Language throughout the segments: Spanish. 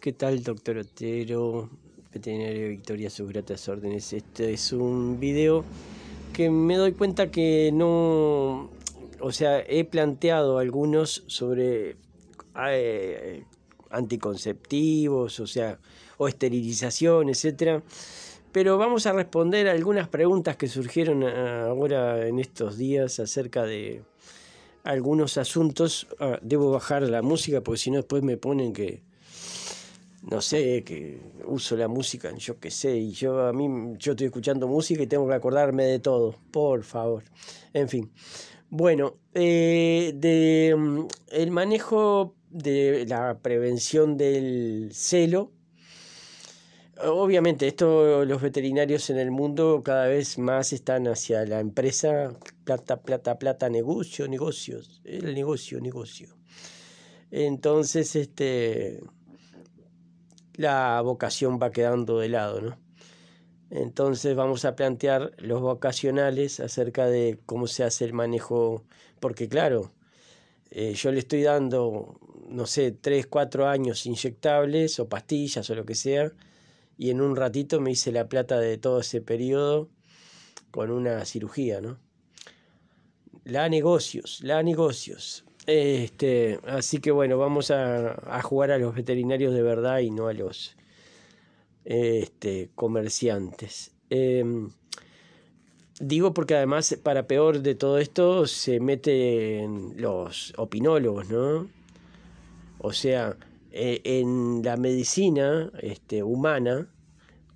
¿Qué tal, doctor Otero? Veterinario Victoria, sus gratas órdenes. Este es un video que me doy cuenta que no. O sea, he planteado algunos sobre eh, anticonceptivos, o sea, o esterilización, etcétera. Pero vamos a responder algunas preguntas que surgieron ahora en estos días acerca de algunos asuntos. Ah, debo bajar la música porque si no, después me ponen que no sé, que uso la música, yo qué sé, y yo a mí, yo estoy escuchando música y tengo que acordarme de todo, por favor. En fin. Bueno, eh, de, mm, el manejo de la prevención del celo, obviamente esto los veterinarios en el mundo cada vez más están hacia la empresa, plata, plata, plata, negocio, negocios, el negocio, negocio. Entonces, este la vocación va quedando de lado, ¿no? Entonces vamos a plantear los vocacionales acerca de cómo se hace el manejo, porque claro, eh, yo le estoy dando, no sé, 3, 4 años inyectables o pastillas o lo que sea, y en un ratito me hice la plata de todo ese periodo con una cirugía, ¿no? La negocios, la negocios. Este, así que bueno, vamos a, jugar a los veterinarios de verdad y no a los este, comerciantes. Em, digo porque además, para peor de todo esto, se meten los opinólogos, ¿no? O sea, e, en la medicina este, humana,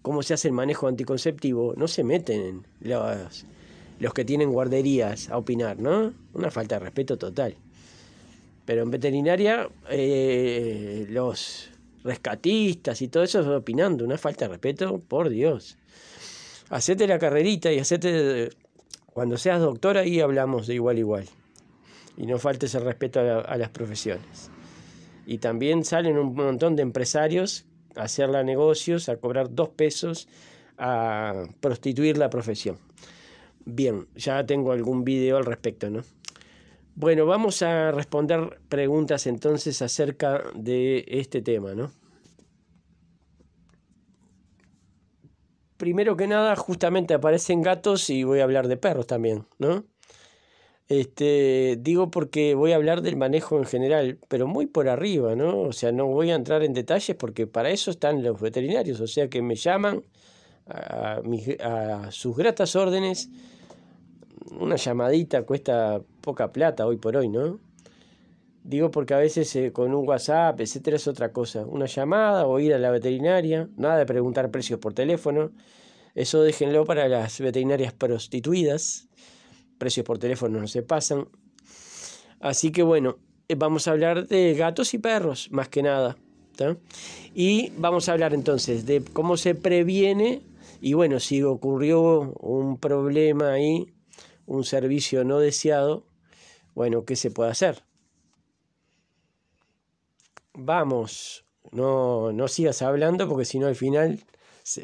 cómo se hace el manejo anticonceptivo, no se meten los, los que tienen guarderías a opinar, ¿no? Una falta de respeto total. Pero en veterinaria, eh, los rescatistas y todo eso opinando, una falta de respeto, por Dios. Hacete la carrerita y hacete, cuando seas doctora, ahí hablamos de igual a igual. Y no faltes el respeto a, las profesiones. Y también salen un montón de empresarios a hacerla negocios, a cobrar dos pesos, a prostituir la profesión. Bien, ya tengo algún video al respecto, ¿no? Bueno, vamos a responder preguntas entonces acerca de este tema, ¿no? Primero que nada, justamente aparecen gatos y voy a hablar de perros también, ¿no? Este, digo porque voy a hablar del manejo en general, pero muy por arriba, ¿no? O sea, no voy a entrar en detalles porque para eso están los veterinarios, o sea que me llaman a sus gratas órdenes una llamadita cuesta poca plata hoy por hoy, ¿no? Digo porque a veces eh, con un WhatsApp, etcétera, es otra cosa. Una llamada o ir a la veterinaria, nada de preguntar precios por teléfono. Eso déjenlo para las veterinarias prostituidas. Precios por teléfono no se pasan. Así que bueno, eh, vamos a hablar de gatos y perros, más que nada. Y vamos a hablar entonces de cómo se previene. Y bueno, si ocurrió un problema ahí, un servicio no deseado, bueno, ¿qué se puede hacer? Vamos, no, no sigas hablando porque si no al final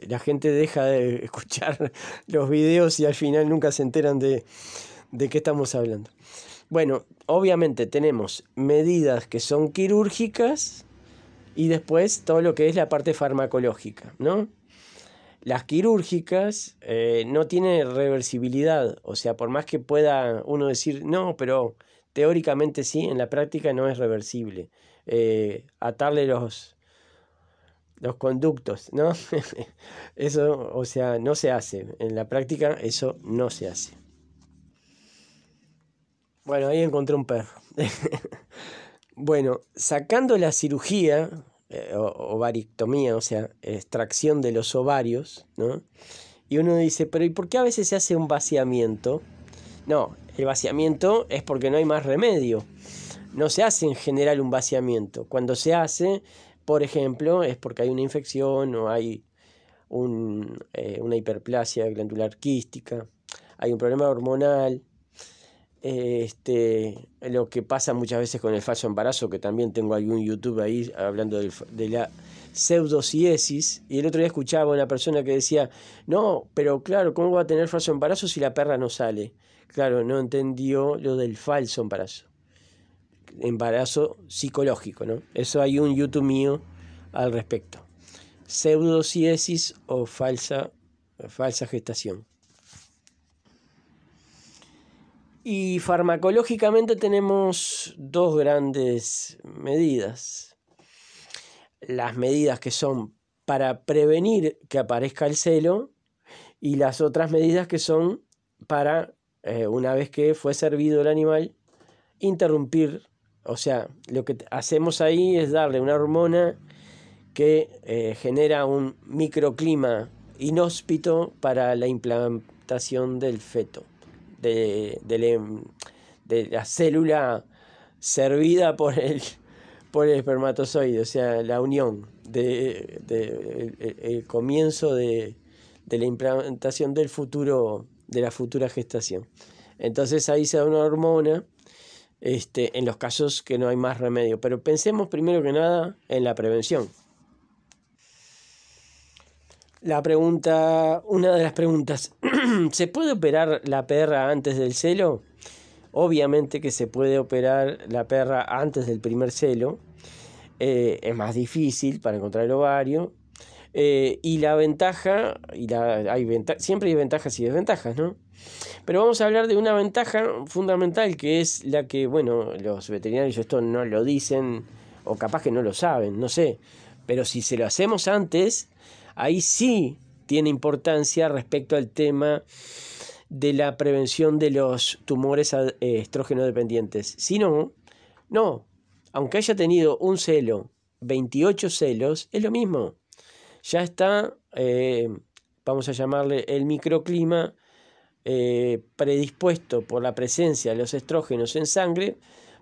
la gente deja de escuchar los videos y al final nunca se enteran de qué estamos hablando. Bueno, obviamente tenemos medidas que son quirúrgicas y después todo lo que es la parte farmacológica, ¿no? Las quirúrgicas eh, no tienen reversibilidad, o sea, por más que pueda uno decir, no, pero teóricamente sí, en la práctica no es reversible. Eh, atarle los, los conductos, ¿no? eso, o sea, no se hace. En la práctica eso no se hace. Bueno, ahí encontré un perro. bueno, sacando la cirugía, eh, ovarictomía, o sea, extracción de los ovarios, ¿no? Y uno dice, pero ¿y por qué a veces se hace un vaciamiento? No, el vaciamiento es porque no hay más remedio. No se hace en general un vaciamiento. Cuando se hace, por ejemplo, es porque hay una infección o hay eh, una hiperplasia glandular quística, hay un problema hormonal, eh, este, lo que pasa muchas veces con el falso embarazo, que también tengo algún YouTube ahí hablando de la pseudociesis, y el otro día escuchaba a una persona que decía, no, pero claro, ¿cómo va a tener falso embarazo si la perra no sale? Claro, no entendió lo del falso embarazo, embarazo psicológico, ¿no? Eso hay un YouTube mío al respecto, pseudociesis o falsa, falsa gestación. Y farmacológicamente tenemos dos grandes medidas. Las medidas que son para prevenir que aparezca el celo y las otras medidas que son para, eh, una vez que fue servido el animal, interrumpir. O sea, lo que hacemos ahí es darle una hormona que eh, genera un microclima inhóspito para la implantación del feto. Em, de, la célula servida por el, por el espermatozoide, o sea, la unión de, el, comienzo de, la implantación del futuro, de la futura gestación. Entonces ahí se da una hormona este, en los casos que no hay más remedio. Pero pensemos primero que nada en la prevención. La pregunta, una de las preguntas ¿Se puede operar la perra antes del celo? Obviamente que se puede operar la perra antes del primer celo. Eh, es más difícil para encontrar el ovario. Eh, y la ventaja, y hay siempre hay ventajas y desventajas, ¿no? Pero vamos a hablar de una ventaja fundamental que es la que, bueno, los veterinarios esto no lo dicen o capaz que no lo saben, no sé. Pero si se lo hacemos antes, ahí sí tiene importancia respecto al tema de la prevención de los tumores eh, estrógeno dependientes. Si no, no, aunque haya tenido un celo, 28 celos, es lo mismo. Ya está, eh, vamos a llamarle el microclima eh, predispuesto por la presencia de los estrógenos en sangre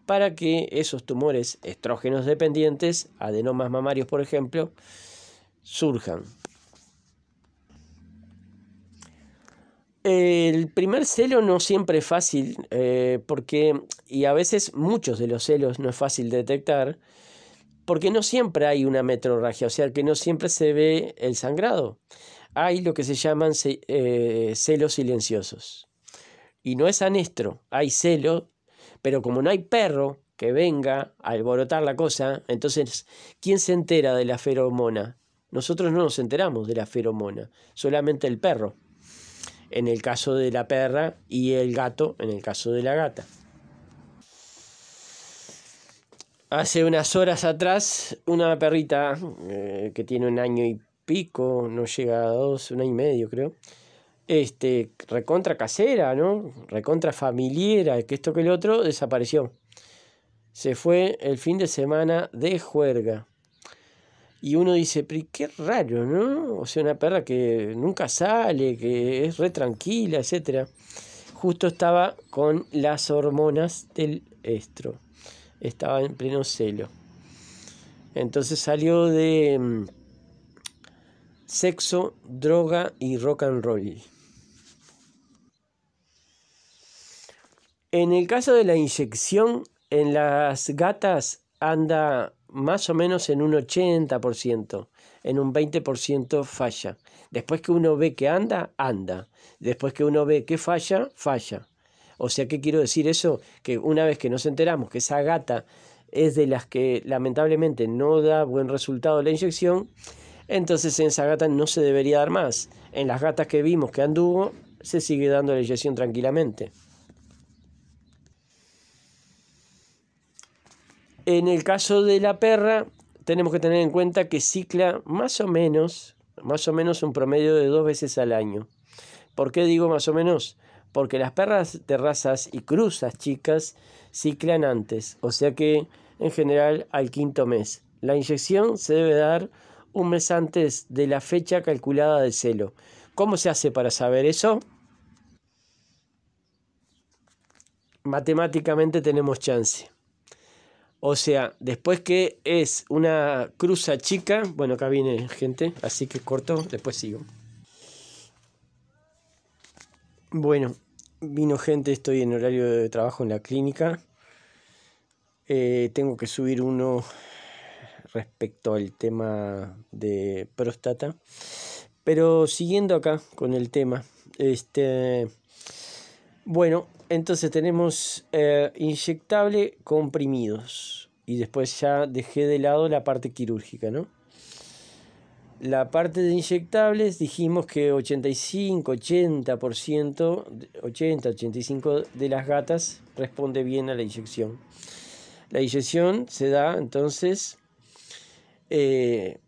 para que esos tumores estrógenos dependientes, adenomas mamarios por ejemplo, surjan. El primer celo no siempre es fácil, eh, porque, y a veces muchos de los celos no es fácil detectar, porque no siempre hay una metrorragia, o sea que no siempre se ve el sangrado. Hay lo que se llaman eh, celos silenciosos. Y no es anestro, hay celo, pero como no hay perro que venga a alborotar la cosa, entonces, ¿quién se entera de la feromona? Nosotros no nos enteramos de la feromona, solamente el perro en el caso de la perra y el gato en el caso de la gata. Hace unas horas atrás, una perrita eh, que tiene un año y pico, no llega a dos, un año y medio creo, este, recontra casera, ¿no? Recontra familiera, que esto que el otro, desapareció. Se fue el fin de semana de juerga. Y uno dice, pero qué raro, ¿no? O sea, una perra que nunca sale, que es re tranquila, etc. Justo estaba con las hormonas del estro. Estaba en pleno celo. Entonces salió de mm, sexo, droga y rock and roll. En el caso de la inyección, en las gatas anda más o menos en un 80%, en un 20% falla. Después que uno ve que anda, anda. Después que uno ve que falla, falla. O sea, ¿qué quiero decir eso? Que una vez que nos enteramos que esa gata es de las que lamentablemente no da buen resultado la inyección, entonces en esa gata no se debería dar más. En las gatas que vimos que anduvo, se sigue dando la inyección tranquilamente. En el caso de la perra, tenemos que tener en cuenta que cicla más o menos, más o menos un promedio de dos veces al año. ¿Por qué digo más o menos? Porque las perras de razas y cruzas chicas ciclan antes, o sea que en general al quinto mes. La inyección se debe dar un mes antes de la fecha calculada del celo. ¿Cómo se hace para saber eso? Matemáticamente tenemos chance. O sea, después que es una cruza chica, bueno, acá viene gente, así que corto, después sigo. Bueno, vino gente, estoy en horario de trabajo en la clínica. Eh, tengo que subir uno respecto al tema de próstata. Pero siguiendo acá con el tema, este, bueno, entonces tenemos eh, inyectable comprimidos. Y después ya dejé de lado la parte quirúrgica, ¿no? La parte de inyectables dijimos que 85, 80%, 80, 85 de las gatas responde bien a la inyección. La inyección se da entonces eh,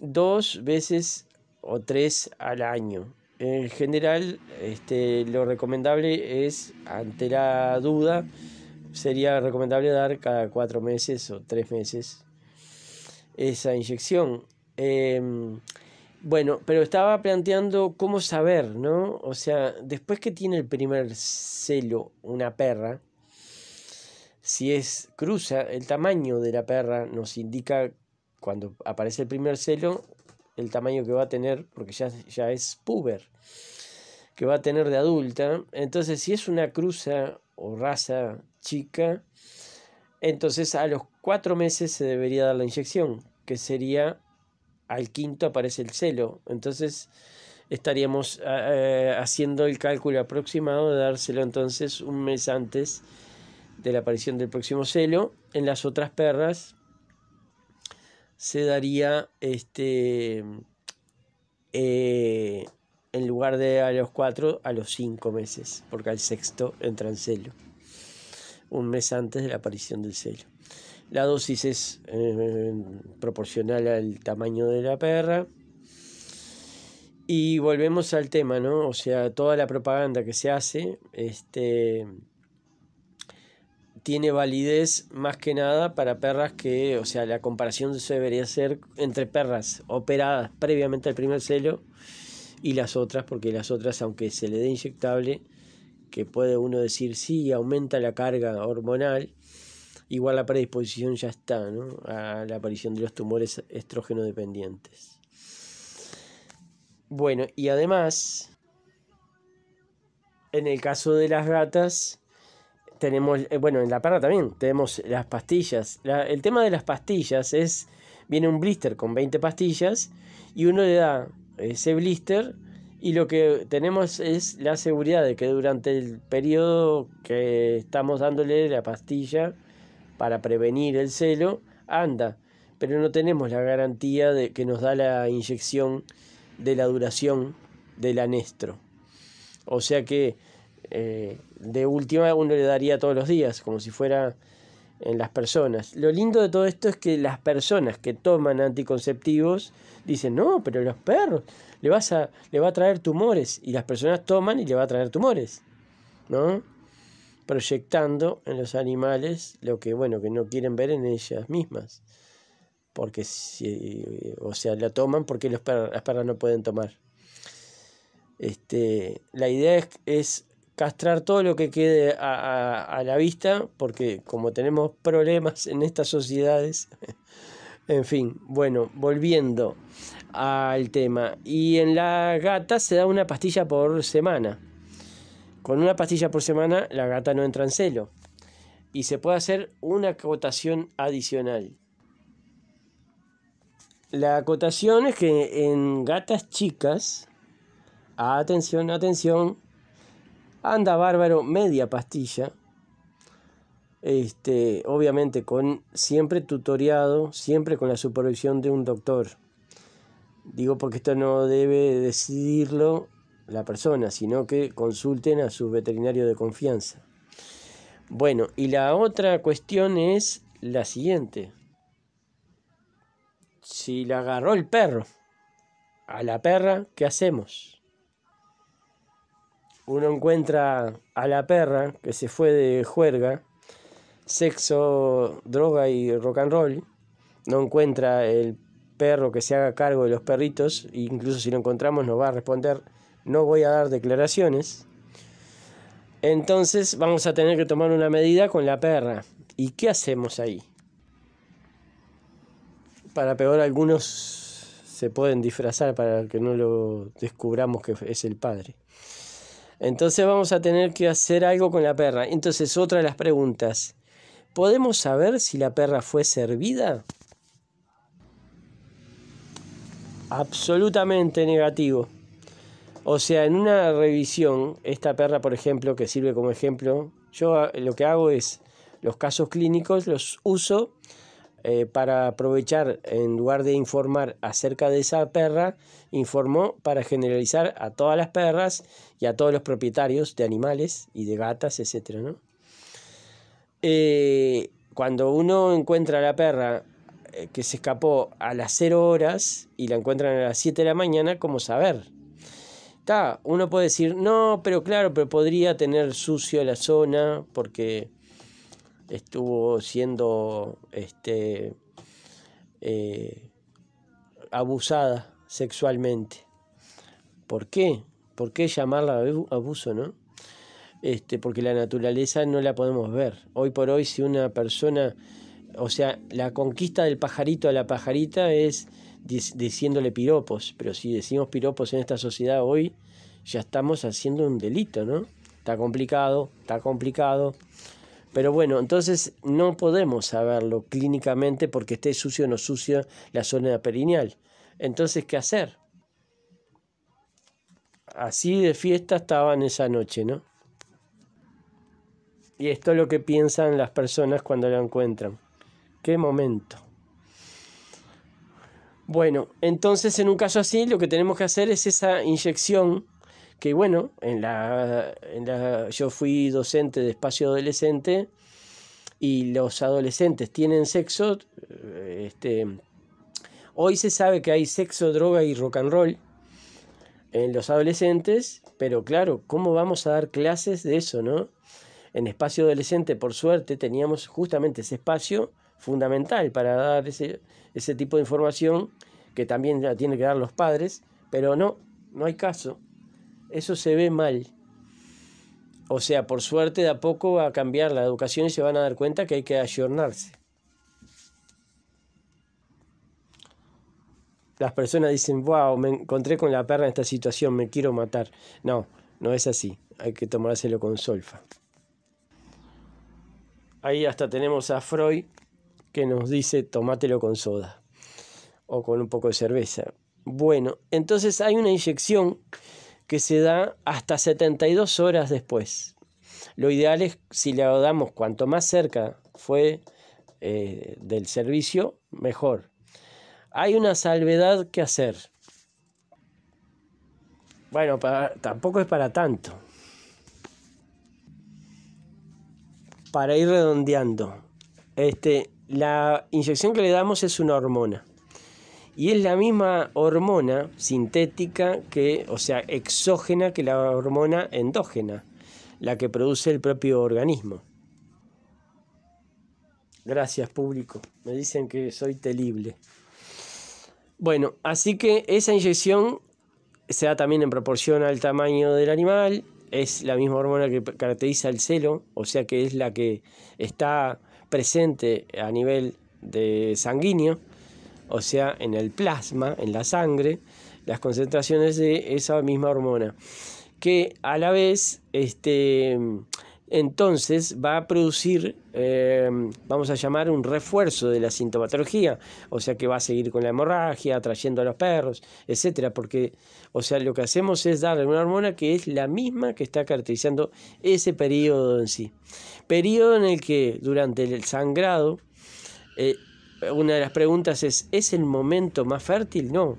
dos veces o tres al año. En general, este, lo recomendable es, ante la duda, sería recomendable dar cada cuatro meses o tres meses esa inyección. Em, bueno, pero estaba planteando cómo saber, ¿no? O sea, después que tiene el primer celo una perra, si es cruza, el tamaño de la perra nos indica cuando aparece el primer celo el tamaño que va a tener, porque ya, ya es puber, que va a tener de adulta. Entonces, si es una cruza o raza chica, entonces a los cuatro meses se debería dar la inyección, que sería al quinto aparece el celo. Entonces estaríamos eh, eh, haciendo el cálculo aproximado de dárselo entonces un mes antes de la aparición del próximo celo. En las otras perras se daría este, eh, en lugar de a los cuatro, a los cinco meses, porque al sexto entra en celo, un mes antes de la aparición del celo. La dosis es eh, proporcional al tamaño de la perra. Y volvemos al tema, ¿no? O sea, toda la propaganda que se hace, este, tiene validez más que nada para perras que, o sea, la comparación se debería ser entre perras operadas previamente al primer celo y las otras, porque las otras, aunque se le dé inyectable, que puede uno decir sí, aumenta la carga hormonal, igual la predisposición ya está ¿no? a la aparición de los tumores estrógeno dependientes. Bueno, y además, en el caso de las gatas, tenemos, eh, bueno, en la perra también tenemos las pastillas. el tema de las pastillas es, viene un blister con 20 pastillas y uno le da eh, ese blister y lo que tenemos es la seguridad de que durante el periodo que estamos dándole la pastilla para prevenir el celo, anda, pero no tenemos la garantía de que nos da la inyección de la duración del anestro. O sea que eh, de última uno le daría todos los días, como si fuera en las personas. Lo lindo de todo esto es que las personas que toman anticonceptivos dicen, no, pero los perros le, vas a, le va a traer tumores. Y las personas toman y le va a traer tumores. ¿No? Proyectando en los animales lo que, bueno, que no quieren ver en ellas mismas. Porque, si, o sea, la toman porque los las perras no pueden tomar. Este, la idea es, es castrar todo lo que quede a, la vista, porque como tenemos problemas en estas sociedades, en fin, bueno, volviendo al tema. Y en la gata se da una pastilla por semana. Con una pastilla por semana la gata no entra en celo. Y se puede hacer una cotación adicional. La cotación es que en gatas chicas, atención, atención, Anda bárbaro, media pastilla. Este, obviamente con siempre tutoriado, siempre con la supervisión de un doctor. Digo porque esto no debe decidirlo la persona, sino que consulten a su veterinario de confianza. Bueno, y la otra cuestión es la siguiente. Si la agarró el perro a la perra, ¿qué hacemos? uno encuentra a la perra que se fue de juerga, sexo, droga y rock and roll. No encuentra el perro que se haga cargo de los perritos, e incluso si lo encontramos nos va a responder, no voy a dar declaraciones. Entonces vamos a tener que tomar una medida con la perra. ¿Y qué hacemos ahí? Para peor, algunos se pueden disfrazar para que no lo descubramos que es el padre. Entonces vamos a tener que hacer algo con la perra. Entonces, otra de las preguntas. ¿Podemos saber si la perra fue servida? Absolutamente negativo. O sea, en una revisión, esta perra, por ejemplo, que sirve como ejemplo, yo lo que hago es los casos clínicos los uso eh, para aprovechar, en lugar de informar acerca de esa perra, informó para generalizar a todas las perras y a todos los propietarios de animales y de gatas, etc. Eh, cuando uno encuentra a la perra eh, que se escapó a las 0 horas y la encuentran a las 7 de la mañana, ¿cómo saber? uno puede decir, no, pero claro, pero podría tener sucio la zona porque estuvo siendo este, eh, abusada sexualmente. ¿Por qué? ¿Por qué llamarla abuso, no? Este, porque la naturaleza no la podemos ver. Hoy por hoy, si una persona, o sea, la conquista del pajarito a la pajarita es diciéndole piropos, pero si decimos piropos en esta sociedad hoy, ya estamos haciendo un delito, ¿no? Está complicado, está complicado. Pero bueno, entonces no podemos saberlo clínicamente porque esté sucio o no sucio la zona perineal. Entonces, ¿qué hacer? Así de fiesta estaban esa noche, ¿no? Y esto es lo que piensan las personas cuando la encuentran. ¡Qué momento! Bueno, entonces en un caso así lo que tenemos que hacer es esa inyección que bueno, en la, en la, yo fui docente de espacio adolescente y los adolescentes tienen sexo. Eh, este, hoy se sabe que hay sexo, droga y rock and roll en los adolescentes, pero claro, ¿cómo vamos a dar clases de eso, no? En espacio adolescente, por suerte, teníamos justamente ese espacio fundamental para dar ese, ese tipo de información que también la tienen que dar los padres, pero no, no hay caso eso se ve mal. O sea, por suerte de a poco va a cambiar la educación y se van a dar cuenta que hay que ayornarse. Las personas dicen, wow, me encontré con la perra en esta situación, me quiero matar. No, no es así, hay que tomárselo con solfa. Ahí hasta tenemos a Freud que nos dice, tomátelo con soda o con un poco de cerveza. Bueno, entonces hay una inyección que se da hasta 72 horas después. Lo ideal es si le damos cuanto más cerca fue eh, del servicio, mejor. Hay una salvedad que hacer. Bueno, tampoco es para tanto. Para ir redondeando, este, la inyección que le damos es una hormona y es la misma hormona sintética que, o sea, exógena que la hormona endógena, la que produce el propio organismo. Gracias, público. Me dicen que soy telible. Bueno, así que esa inyección se da también en proporción al tamaño del animal, es la misma hormona que caracteriza el celo, o sea que es la que está presente a nivel de sanguíneo o sea, en el plasma, en la sangre, las concentraciones de esa misma hormona, que a la vez, este, entonces va a producir, em, vamos a llamar, un refuerzo de la sintomatología, o sea que va a seguir con la hemorragia, atrayendo a los perros, etcétera, porque, o sea, lo que hacemos es darle una hormona que es la misma que está caracterizando ese periodo en sí. Periodo en el que durante el sangrado, eh, una de las preguntas es, ¿es el momento más fértil? No,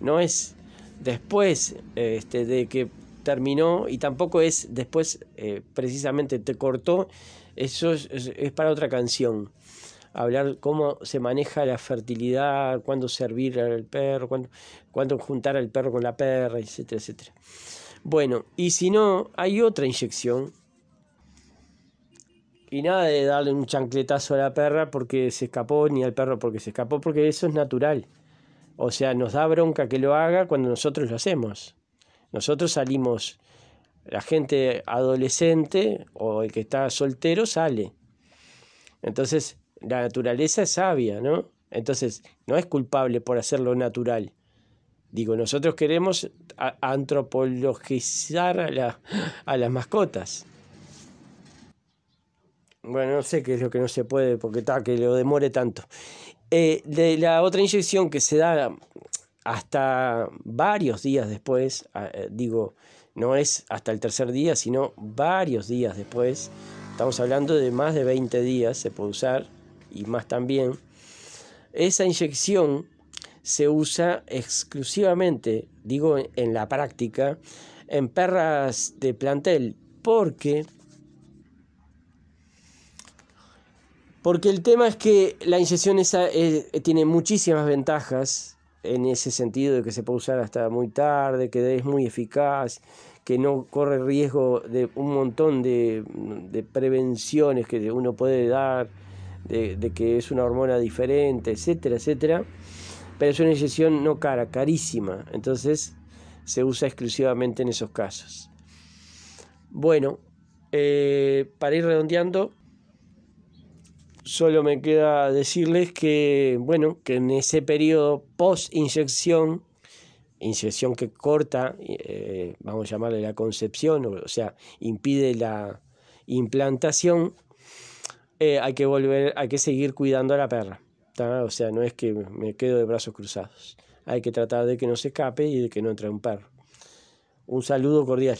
no es después este, de que terminó y tampoco es después eh, precisamente te cortó, eso es, para otra canción. Hablar cómo se maneja la fertilidad, cuándo servir al perro, cuándo, cuándo juntar al perro con la perra, etcétera, etcétera. Bueno, y si no, hay otra inyección y nada de darle un chancletazo a la perra porque se escapó, ni al perro porque se escapó, porque eso es natural. O sea, nos da bronca que lo haga cuando nosotros lo hacemos. Nosotros salimos, la gente adolescente o el que está soltero sale. Entonces, la naturaleza es sabia, ¿no? Entonces, no es culpable por hacerlo natural. Digo, nosotros queremos antropologizar a, a las mascotas. Bueno, no sé qué es lo que no se puede, porque está, que lo demore tanto. Eh, de la otra inyección que se da hasta varios días después, ah, eh, digo, no es hasta el tercer día, sino varios días después, estamos hablando de más de 20 días, se puede usar, y más también, esa inyección se usa exclusivamente, digo en la práctica, en perras de plantel, porque Porque el tema es que la inyección eh, eh, tiene muchísimas ventajas en ese sentido de que se puede usar hasta muy tarde, que es muy eficaz, que no corre riesgo de un montón de, prevenciones que uno puede dar, de, que es una hormona diferente, etcétera, etcétera. Pero es una inyección no cara, carísima. Entonces se usa exclusivamente en esos casos. Bueno, eh, para ir redondeando, Solo me queda decirles que, bueno, que en ese periodo post-inyección, inyección que corta, eh, vamos a llamarle la concepción, o sea, impide la implantación, eh, hay que volver, hay que seguir cuidando a la perra. O sea, no es que me quedo de brazos cruzados. Hay que tratar de que no se escape y de que no entre un perro. Un saludo cordial.